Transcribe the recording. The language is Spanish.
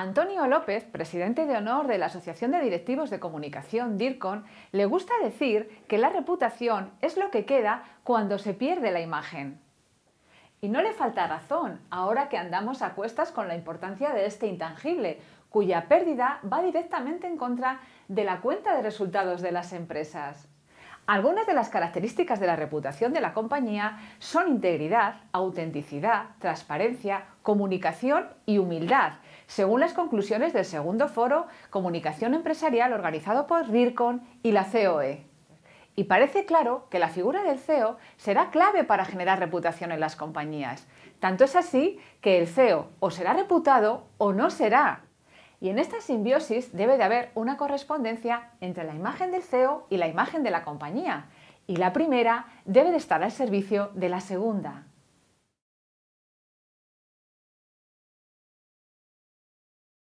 Antonio López, presidente de honor de la Asociación de Directivos de Comunicación, DIRCON, le gusta decir que la reputación es lo que queda cuando se pierde la imagen. Y no le falta razón ahora que andamos a cuestas con la importancia de este intangible, cuya pérdida va directamente en contra de la cuenta de resultados de las empresas. Algunas de las características de la reputación de la compañía son integridad, autenticidad, transparencia, comunicación y humildad, según las conclusiones del segundo foro Comunicación Empresarial organizado por DIRCON y la COE. Y parece claro que la figura del CEO será clave para generar reputación en las compañías. Tanto es así que el CEO o será reputado o no será. Y en esta simbiosis debe de haber una correspondencia entre la imagen del CEO y la imagen de la compañía. Y la primera debe de estar al servicio de la segunda.